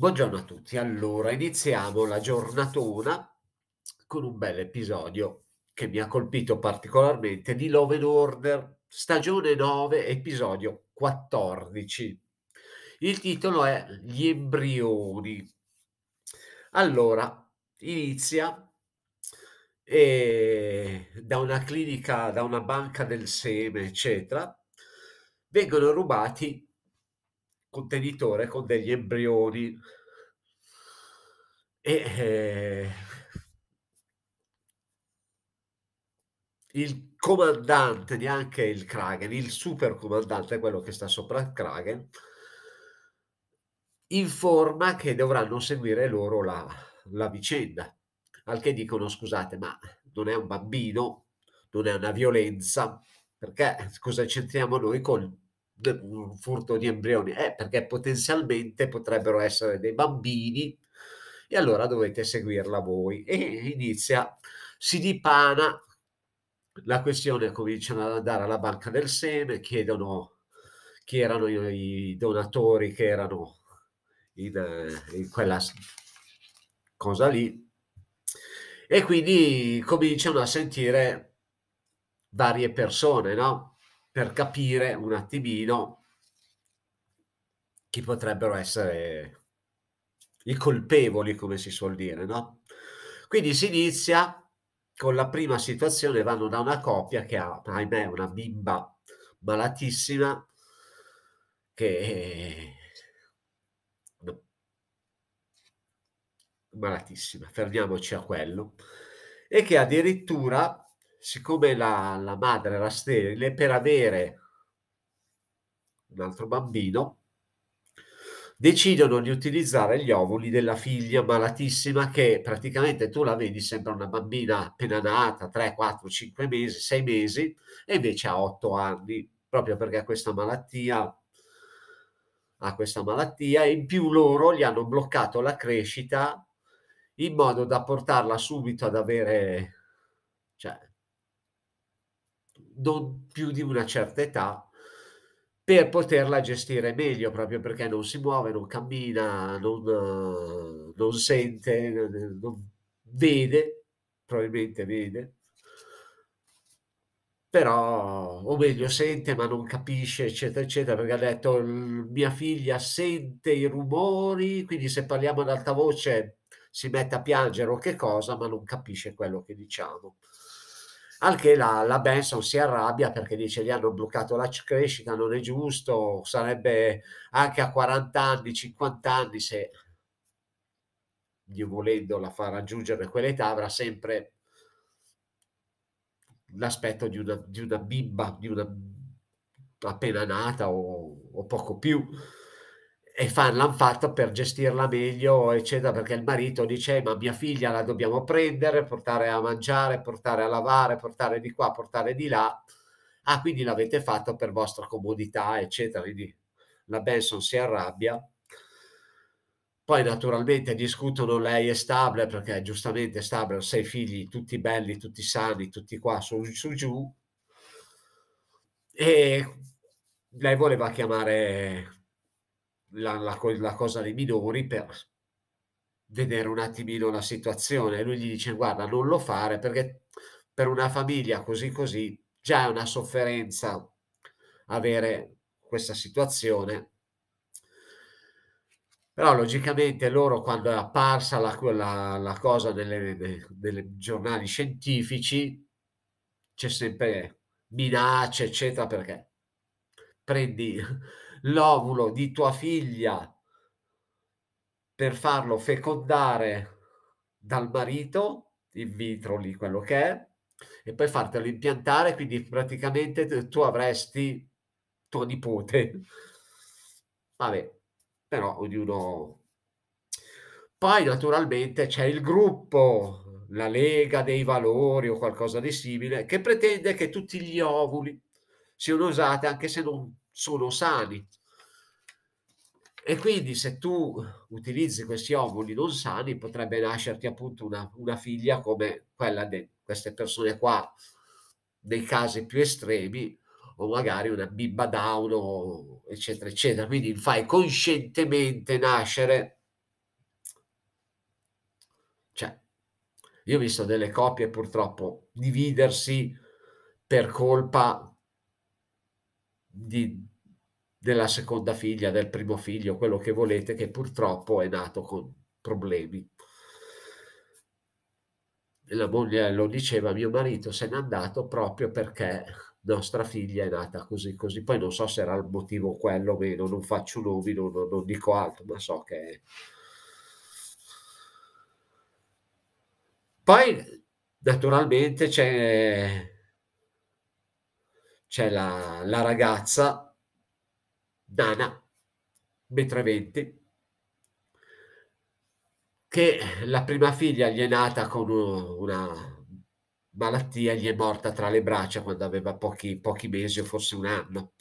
Buongiorno a tutti, allora iniziamo la giornatona con un bel episodio che mi ha colpito particolarmente di Love and Order, stagione 9, episodio 14. Il titolo è Gli embrioni. Allora, inizia e eh, da una clinica, da una banca del seme, eccetera, vengono rubati contenitore con degli embrioni e eh, il comandante, neanche il Kragen, il super comandante, quello che sta sopra il Kragen, informa che dovranno seguire loro la, la vicenda. Al che dicono: Scusate, ma non è un bambino, non è una violenza, perché cosa c'entriamo noi col un furto di embrioni, eh, perché potenzialmente potrebbero essere dei bambini e allora dovete seguirla voi. E inizia, si dipana, la questione cominciano ad andare alla banca del seme, chiedono chi erano i donatori che erano in, eh, in quella cosa lì e quindi cominciano a sentire varie persone, no? per capire un attimino chi potrebbero essere i colpevoli, come si suol dire, no? Quindi si inizia con la prima situazione, vanno da una coppia che ha, ahimè, una bimba malatissima che eh, malatissima, fermiamoci a quello, e che addirittura siccome la, la madre era sterile, per avere un altro bambino, decidono di utilizzare gli ovuli della figlia malatissima che praticamente tu la vedi sembra una bambina appena nata, 3, 4, 5 mesi, 6 mesi e invece ha 8 anni, proprio perché ha questa malattia ha questa malattia e in più loro gli hanno bloccato la crescita in modo da portarla subito ad avere cioè, non più di una certa età per poterla gestire meglio proprio perché non si muove, non cammina, non, eh, non sente, non vede, probabilmente vede, però, o meglio, sente ma non capisce, eccetera, eccetera, perché ha detto mia figlia sente i rumori, quindi se parliamo ad alta voce si mette a piangere o che cosa, ma non capisce quello che diciamo. Anche la, la Benson si arrabbia perché dice gli hanno bloccato la crescita, non è giusto, sarebbe anche a 40 anni, 50 anni se Dio la far raggiungere quell'età avrà sempre l'aspetto di una, di una bimba, di una appena nata o, o poco più e l'hanno fatta per gestirla meglio, eccetera, perché il marito dice, eh, ma mia figlia la dobbiamo prendere, portare a mangiare, portare a lavare, portare di qua, portare di là. Ah, quindi l'avete fatto per vostra comodità, eccetera. Quindi la Benson si arrabbia. Poi naturalmente discutono lei e Stabler, perché giustamente Stabler, sei figli, tutti belli, tutti sani, tutti qua, su, su giù. E lei voleva chiamare la, la, la cosa dei minori per vedere un attimino la situazione e lui gli dice guarda non lo fare perché per una famiglia così così già è una sofferenza avere questa situazione però logicamente loro quando è apparsa la, la, la cosa nei giornali scientifici c'è sempre minacce eccetera perché prendi l'ovulo di tua figlia per farlo fecondare dal marito, in vitro lì quello che è, e poi fartelo impiantare, quindi praticamente tu avresti tuo nipote. Vabbè, però ognuno... Poi naturalmente c'è il gruppo, la Lega dei Valori o qualcosa di simile, che pretende che tutti gli ovuli siano usati anche se non sono sani. E quindi se tu utilizzi questi ovuli non sani potrebbe nascerti appunto una, una figlia come quella di queste persone qua, nei casi più estremi, o magari una bimba down, eccetera, eccetera. Quindi fai conscientemente nascere. Cioè, io ho visto delle coppie purtroppo dividersi per colpa di, della seconda figlia, del primo figlio, quello che volete, che purtroppo è nato con problemi. La moglie lo diceva, mio marito se n'è andato proprio perché nostra figlia è nata così così. Poi non so se era il motivo quello o meno, non faccio nomi, non, non dico altro, ma so che... Poi naturalmente c'è, c'è la, la ragazza Dana Bentreventi, che la prima figlia gli è nata con una malattia, gli è morta tra le braccia quando aveva pochi, pochi mesi o forse un anno.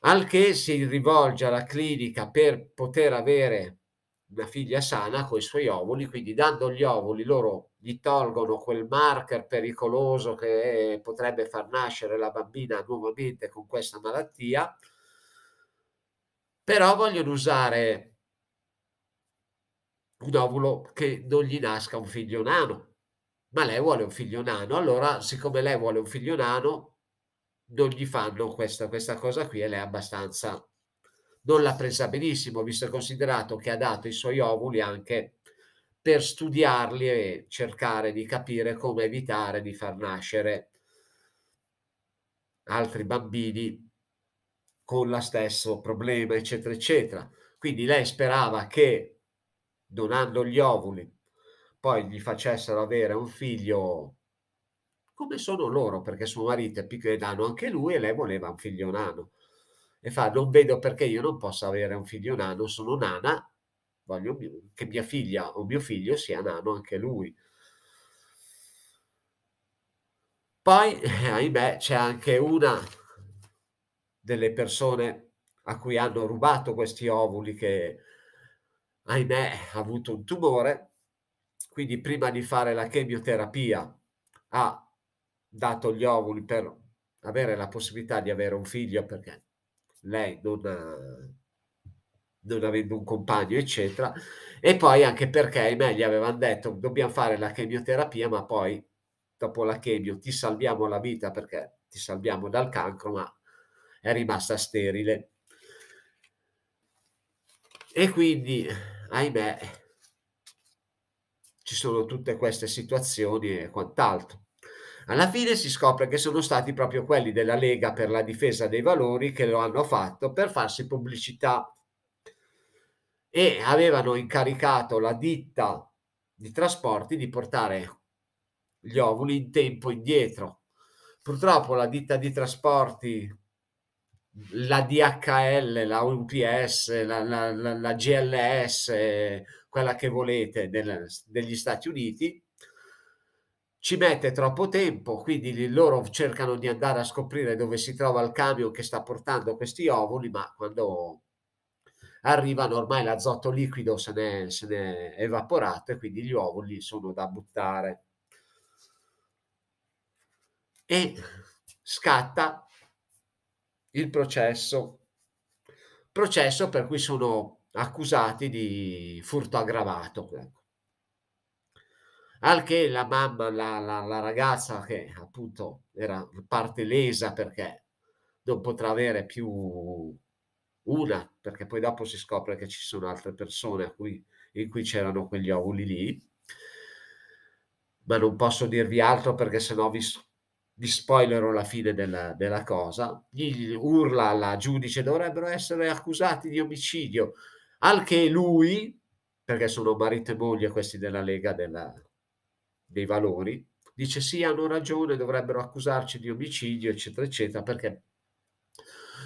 Al che si rivolge alla clinica per poter avere una figlia sana con i suoi ovuli, quindi dando gli ovuli loro gli tolgono quel marker pericoloso che potrebbe far nascere la bambina nuovamente con questa malattia però vogliono usare un ovulo che non gli nasca un figlio nano. Ma lei vuole un figlio nano, allora siccome lei vuole un figlio nano, non gli fanno questa, questa cosa qui e lei è abbastanza... non l'ha presa benissimo, visto e considerato che ha dato i suoi ovuli anche per studiarli e cercare di capire come evitare di far nascere altri bambini con lo stesso problema, eccetera, eccetera. Quindi lei sperava che donando gli ovuli poi gli facessero avere un figlio come sono loro, perché suo marito è piccolo e nano anche lui e lei voleva un figlio nano. E fa, non vedo perché io non possa avere un figlio nano, sono nana, voglio che mia figlia o mio figlio sia nano anche lui. Poi, eh, ahimè, c'è anche una delle persone a cui hanno rubato questi ovuli che ahimè ha avuto un tumore, quindi prima di fare la chemioterapia ha dato gli ovuli per avere la possibilità di avere un figlio perché lei non, non avendo un compagno eccetera e poi anche perché ahimè gli avevano detto dobbiamo fare la chemioterapia ma poi dopo la chemio ti salviamo la vita perché ti salviamo dal cancro ma è rimasta sterile. E quindi, ahimè, ci sono tutte queste situazioni e quant'altro. Alla fine si scopre che sono stati proprio quelli della Lega per la difesa dei valori che lo hanno fatto per farsi pubblicità e avevano incaricato la ditta di trasporti di portare gli ovuli in tempo indietro. Purtroppo la ditta di trasporti la DHL, la UPS, la, la, la, la GLS, quella che volete del, degli Stati Uniti, ci mette troppo tempo, quindi loro cercano di andare a scoprire dove si trova il camion che sta portando questi ovuli, ma quando arrivano ormai l'azoto liquido se n'è, se n'è evaporato e quindi gli ovuli sono da buttare. E scatta il processo, processo per cui sono accusati di furto aggravato. Ecco. Al che la mamma, la, la, la ragazza che appunto era parte lesa perché non potrà avere più una, perché poi dopo si scopre che ci sono altre persone a cui, in cui c'erano quegli ovuli lì, ma non posso dirvi altro perché sennò vi, vi spoilerò la fine della, della cosa, gli urla alla giudice dovrebbero essere accusati di omicidio, anche lui, perché sono marito e moglie questi della Lega della, dei Valori, dice sì hanno ragione, dovrebbero accusarci di omicidio, eccetera, eccetera, perché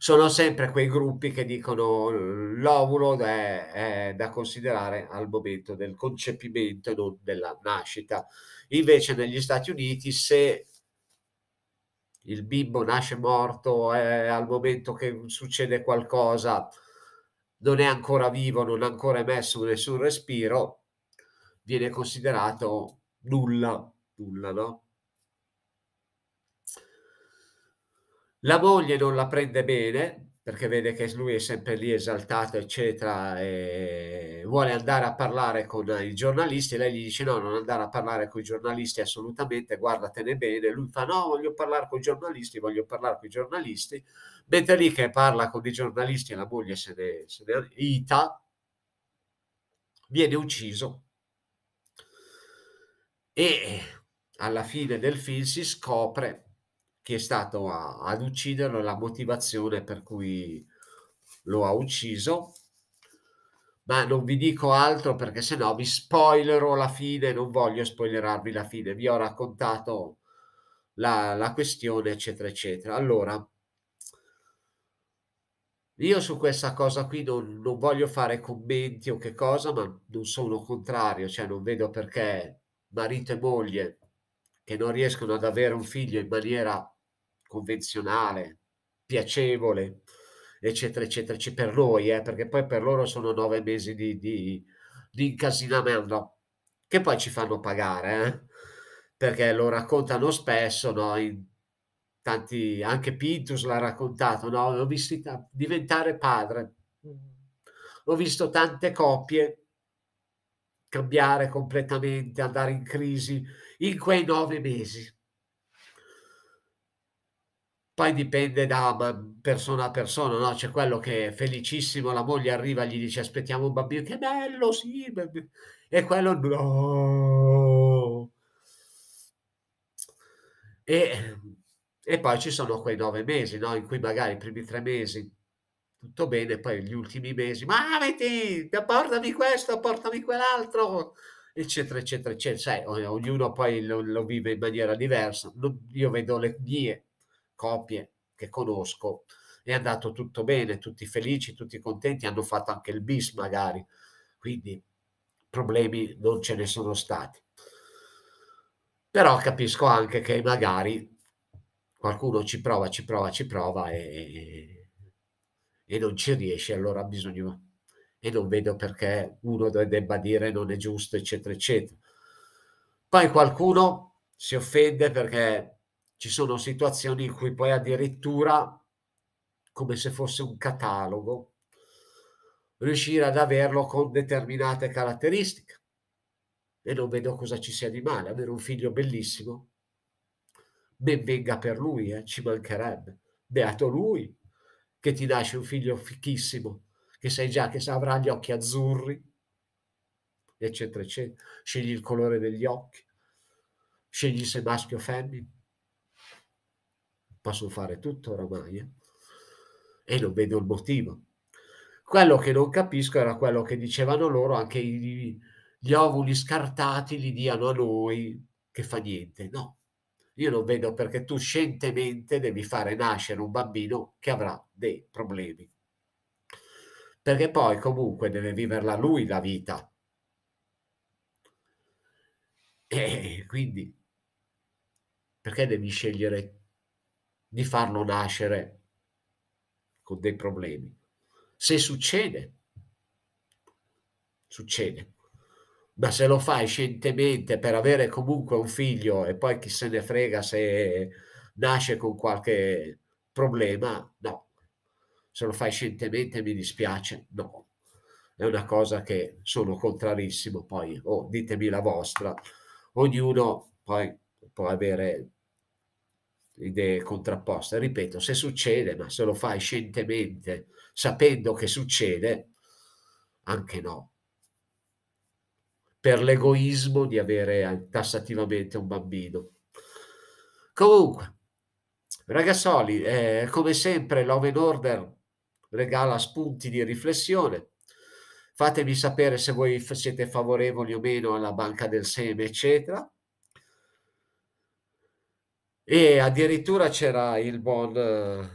sono sempre quei gruppi che dicono l'ovulo è, è, da considerare al momento del concepimento, non della nascita. Invece negli Stati Uniti se il bimbo nasce morto eh, al momento che succede qualcosa non è ancora vivo, non ha ancora emesso nessun respiro, viene considerato nulla, nulla, no? La moglie non la prende bene, perché vede che lui è sempre lì esaltato, eccetera, e vuole andare a parlare con i giornalisti. E lei gli dice: No, non andare a parlare con i giornalisti assolutamente, guardatene bene. Lui fa: No, voglio parlare con i giornalisti, voglio parlare con i giornalisti. Mentre lì che parla con i giornalisti e la moglie se ne, se ne ita, viene ucciso. E alla fine del film si scopre che è stato a, ad ucciderlo la motivazione per cui lo ha ucciso ma non vi dico altro perché se no vi spoilerò la fine non voglio spoilerarvi la fine vi ho raccontato la, la questione eccetera eccetera allora io su questa cosa qui non, non, voglio fare commenti o che cosa, ma non sono contrario, cioè non vedo perché marito e moglie che non riescono ad avere un figlio in maniera convenzionale, piacevole, eccetera, eccetera, eccetera per noi, eh, perché poi per loro sono nove mesi di, di, di incasinamento che poi ci fanno pagare, eh? perché lo raccontano spesso, no? In tanti, anche Pintus l'ha raccontato, no? ho visto diventare padre, ho visto tante coppie cambiare completamente, andare in crisi in quei nove mesi. Poi dipende da persona a persona, no? C'è quello che è felicissimo, la moglie arriva e gli dice aspettiamo un bambino, che bello, sì, bambino. e quello no. E, e, poi ci sono quei nove mesi, no? In cui magari i primi tre mesi tutto bene, poi gli ultimi mesi, ma avete, portami questo, portami quell'altro, eccetera, eccetera, eccetera. Sai, ognuno poi lo, lo vive in maniera diversa. Io vedo le mie coppie che conosco, è andato tutto bene, tutti felici, tutti contenti, hanno fatto anche il bis magari, quindi problemi non ce ne sono stati. Però capisco anche che magari qualcuno ci prova, ci prova, ci prova e, e non ci riesce, allora bisogna... E non vedo perché uno debba dire non è giusto, eccetera, eccetera. Poi qualcuno si offende perché ci sono situazioni in cui poi addirittura, come se fosse un catalogo, riuscire ad averlo con determinate caratteristiche. E non vedo cosa ci sia di male. Avere un figlio bellissimo, ben venga per lui, eh, ci mancherebbe. Beato lui che ti nasce un figlio fichissimo, che sai già che avrà gli occhi azzurri, eccetera, eccetera. Scegli il colore degli occhi, scegli se maschio o femmina posso fare tutto oramai eh? e non vedo il motivo. Quello che non capisco era quello che dicevano loro, anche gli, gli ovuli scartati li diano a noi, che fa niente. No, io non vedo perché tu scientemente devi fare nascere un bambino che avrà dei problemi. Perché poi comunque deve viverla lui la vita. E eh, quindi perché devi scegliere di farlo nascere con dei problemi. Se succede, succede. Ma se lo fai scientemente per avere comunque un figlio e poi chi se ne frega se nasce con qualche problema, no. Se lo fai scientemente mi dispiace, no. È una cosa che sono contrarissimo, poi oh, ditemi la vostra. Ognuno poi può avere idee contrapposte. Ripeto, se succede, ma se lo fai scientemente, sapendo che succede, anche no. Per l'egoismo di avere eh, tassativamente un bambino. Comunque, ragazzoli, eh, come sempre, Love and Order regala spunti di riflessione. Fatemi sapere se voi siete favorevoli o meno alla banca del seme, eccetera e addirittura c'era il buon eh,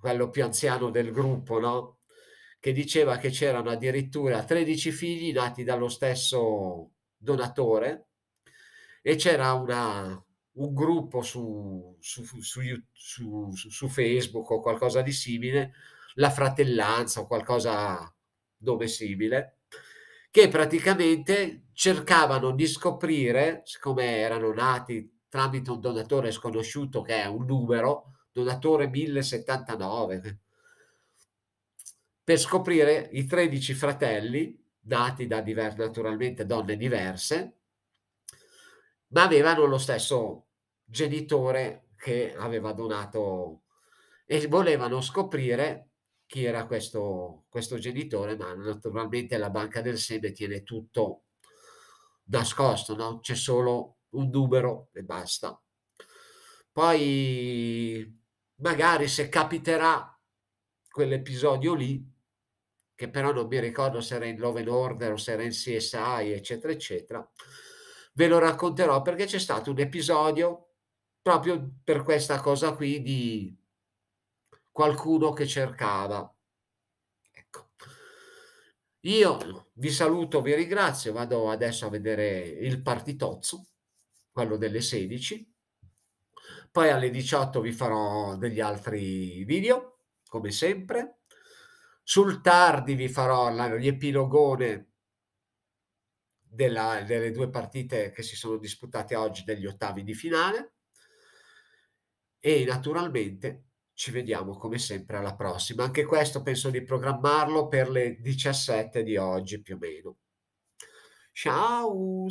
quello più anziano del gruppo, no? Che diceva che c'erano addirittura 13 figli nati dallo stesso donatore e c'era una, un gruppo su, su, su, su, Facebook o qualcosa di simile, la fratellanza o qualcosa dove simile, che praticamente cercavano di scoprire, siccome erano nati tramite un donatore sconosciuto che è un numero, donatore 1079, per scoprire i 13 fratelli nati da diverse, naturalmente donne diverse, ma avevano lo stesso genitore che aveva donato e volevano scoprire chi era questo, questo genitore, ma naturalmente la banca del seme tiene tutto nascosto, no? c'è solo un numero e basta. Poi magari se capiterà quell'episodio lì, che però non mi ricordo se era in Love and Order o se era in CSI, eccetera, eccetera, ve lo racconterò perché c'è stato un episodio proprio per questa cosa qui di qualcuno che cercava. Ecco. Io vi saluto, vi ringrazio, vado adesso a vedere il partitozzo quello delle 16. Poi alle 18 vi farò degli altri video, come sempre. Sul tardi vi farò l'epilogone della, delle due partite che si sono disputate oggi degli ottavi di finale. E naturalmente ci vediamo come sempre alla prossima. Anche questo penso di programmarlo per le 17 di oggi più o meno. Ciao!